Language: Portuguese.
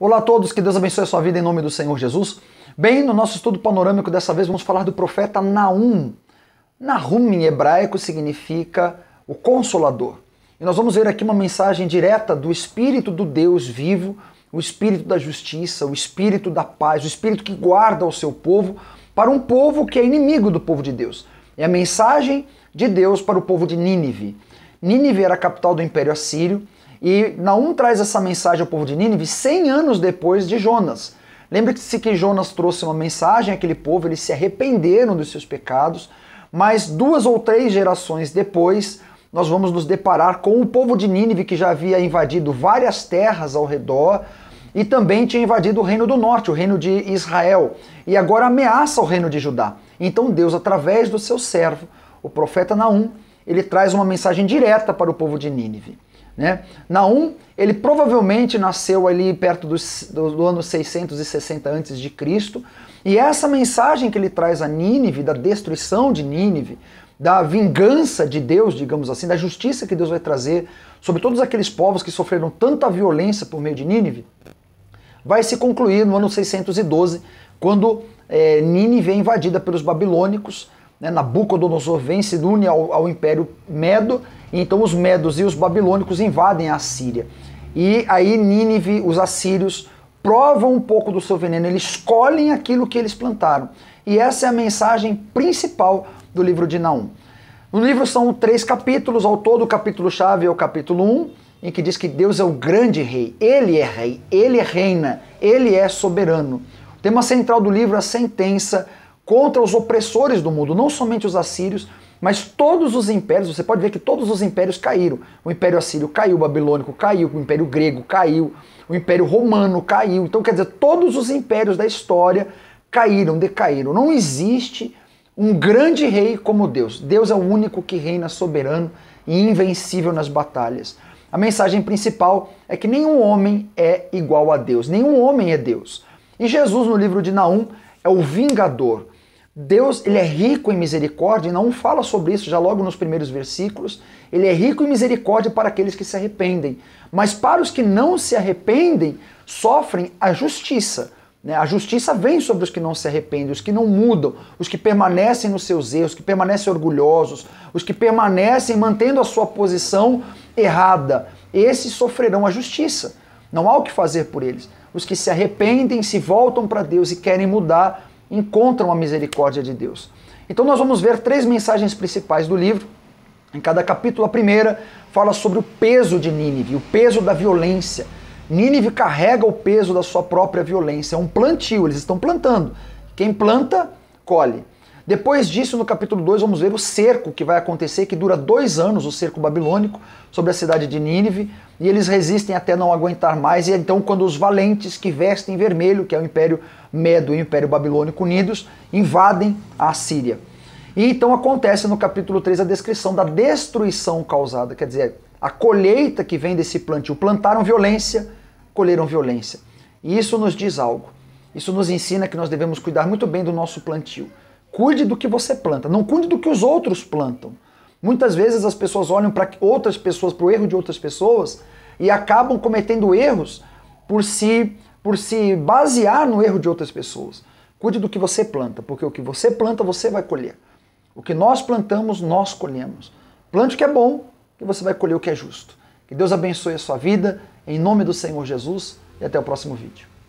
Olá a todos, que Deus abençoe a sua vida em nome do Senhor Jesus. Bem, no nosso estudo panorâmico dessa vez vamos falar do profeta Naum. Nahum em hebraico significa o consolador. E nós vamos ver aqui uma mensagem direta do espírito do Deus vivo, o espírito da justiça, o espírito da paz, o espírito que guarda o seu povo para um povo que é inimigo do povo de Deus. É a mensagem de Deus para o povo de Nínive. Nínive era a capital do Império Assírio e Naum traz essa mensagem ao povo de Nínive 100 anos depois de Jonas. Lembre-se que Jonas trouxe uma mensagem àquele povo, eles se arrependeram dos seus pecados, mas duas ou três gerações depois, nós vamos nos deparar com o povo de Nínive que já havia invadido várias terras ao redor e também tinha invadido o reino do norte, o reino de Israel, e agora ameaça o reino de Judá. Então Deus, através do seu servo, o profeta Naum, ele traz uma mensagem direta para o povo de Nínive. Né? Naum, ele provavelmente nasceu ali perto do, do, do ano 660 a.C., e é essa mensagem que ele traz a Nínive, da destruição de Nínive, da vingança de Deus, digamos assim, da justiça que Deus vai trazer sobre todos aqueles povos que sofreram tanta violência por meio de Nínive, vai se concluir no ano 612, quando é, Nínive é invadida pelos babilônicos, né, Nabucodonosor vence e une ao, ao Império Medo, então os medos e os babilônicos invadem a Síria. E aí Nínive, os assírios, provam um pouco do seu veneno, eles colhem aquilo que eles plantaram. E essa é a mensagem principal do livro de Naum. No livro são três capítulos, ao todo o capítulo-chave é o capítulo 1, em que diz que Deus é o grande rei, ele é rei, ele reina, ele é soberano. O tema central do livro é a sentença contra os opressores do mundo, não somente os assírios, mas todos os impérios, você pode ver que todos os impérios caíram. O Império Assírio caiu, o Babilônico caiu, o Império Grego caiu, o Império Romano caiu. Então, quer dizer, todos os impérios da história caíram, decaíram. Não existe um grande rei como Deus. Deus é o único que reina soberano e invencível nas batalhas. A mensagem principal é que nenhum homem é igual a Deus, nenhum homem é Deus. E Jesus, no livro de Naum, é o vingador. Deus ele é rico em misericórdia, e não fala sobre isso já logo nos primeiros versículos. Ele é rico em misericórdia para aqueles que se arrependem, mas para os que não se arrependem, sofrem a justiça. Né? A justiça vem sobre os que não se arrependem, os que não mudam, os que permanecem nos seus erros, os que permanecem orgulhosos, os que permanecem mantendo a sua posição errada. Esses sofrerão a justiça. Não há o que fazer por eles. Os que se arrependem, se voltam para Deus e querem mudar, encontram a misericórdia de Deus. Então nós vamos ver três mensagens principais do livro. Em cada capítulo, a primeira fala sobre o peso de Nínive, o peso da violência. Nínive carrega o peso da sua própria violência. É um plantio, eles estão plantando. Quem planta, colhe. Depois disso, no capítulo 2, vamos ver o cerco que vai acontecer, que dura dois anos, o cerco babilônico, sobre a cidade de Nínive, e eles resistem até não aguentar mais, e é então quando os valentes que vestem vermelho, que é o Império Medo e o Império Babilônico unidos, invadem a Síria. E então acontece no capítulo 3 a descrição da destruição causada, quer dizer, a colheita que vem desse plantio. Plantaram violência, colheram violência. E isso nos diz algo. Isso nos ensina que nós devemos cuidar muito bem do nosso plantio. Cuide do que você planta, não cuide do que os outros plantam. Muitas vezes as pessoas olham para outras pessoas, para o erro de outras pessoas e acabam cometendo erros por se, por se basear no erro de outras pessoas. Cuide do que você planta, porque o que você planta, você vai colher. O que nós plantamos, nós colhemos. Plante o que é bom e você vai colher o que é justo. Que Deus abençoe a sua vida, em nome do Senhor Jesus, e até o próximo vídeo.